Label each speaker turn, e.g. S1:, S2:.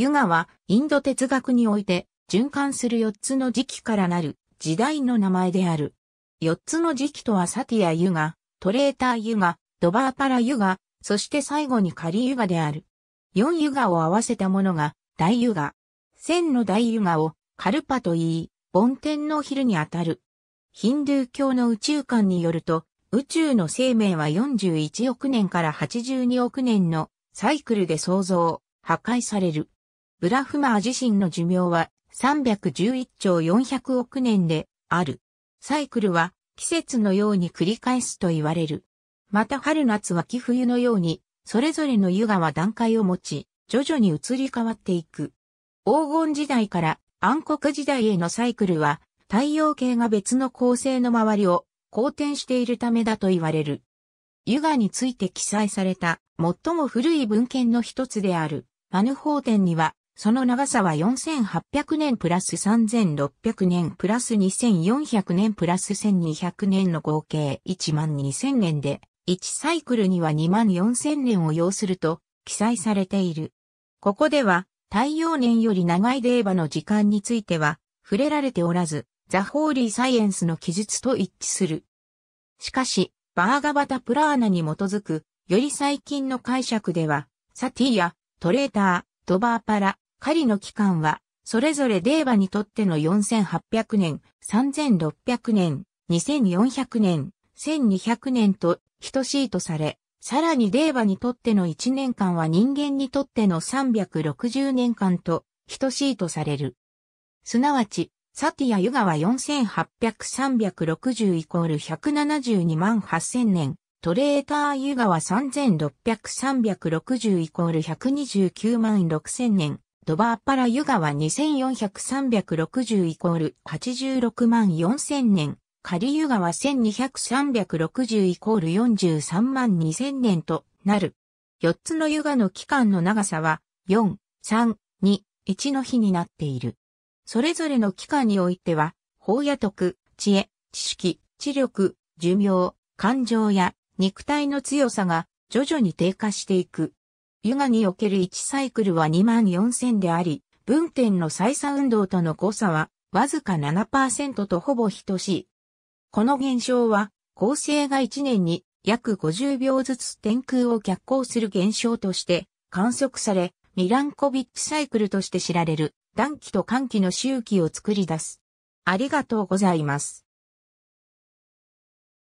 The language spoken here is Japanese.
S1: ユガはインド哲学において循環する4つの時期からなる時代の名前である。4つの時期とはサティアユガ、トレーターユガ、ドバーパラユガ、そして最後にカリユガである。4ユガを合わせたものが大ユガ。千の大ユガをカルパと言い、梵天の昼にあたる。ヒンドゥー教の宇宙観によると、宇宙の生命は41億年から82億年のサイクルで創造、破壊される。ブラフマー自身の寿命は311兆400億年である。サイクルは季節のように繰り返すと言われる。また春夏秋冬のように、それぞれの湯河は段階を持ち、徐々に移り変わっていく。黄金時代から暗黒時代へのサイクルは、太陽系が別の恒星の周りを好転しているためだと言われる。湯河について記載された最も古い文献の一つである、マヌ法典には、その長さは4800年プラス3600年プラス2400年プラス1200年の合計1万2000年で、1サイクルには2万4000年を要すると記載されている。ここでは、太陽年より長いデーバの時間については触れられておらず、ザ・ホーリー・サイエンスの記述と一致する。しかし、バーガバタ・プラーナに基づく、より最近の解釈では、サティア、トレーター、ドバーパラ、狩りの期間は、それぞれ令和にとっての4800年、3600年、2400年、1200年と等しいとされ、さらに令和にとっての1年間は人間にとっての360年間と等しいとされる。すなわち、サティア・ユガは4800360イコール172万8000年、トレーター・ユガは3600360イコール129万6000年、ドバーパラ湯川2400360イコール86万4000年、仮湯川1200360イコール43万2000年となる。4つの湯河の期間の長さは4、3、2、1の日になっている。それぞれの期間においては、法や徳、知恵、知識、知力、寿命、感情や肉体の強さが徐々に低下していく。ユガにおける1サイクルは2万4000であり、分点の再差運動との誤差はわずか7%とほぼ等しい。この現象は、構成が1年に約50秒ずつ天空を逆行する現象として観測され、ミランコビッチサイクルとして知られる暖気と寒気の周期を作り出す。ありがとうございます。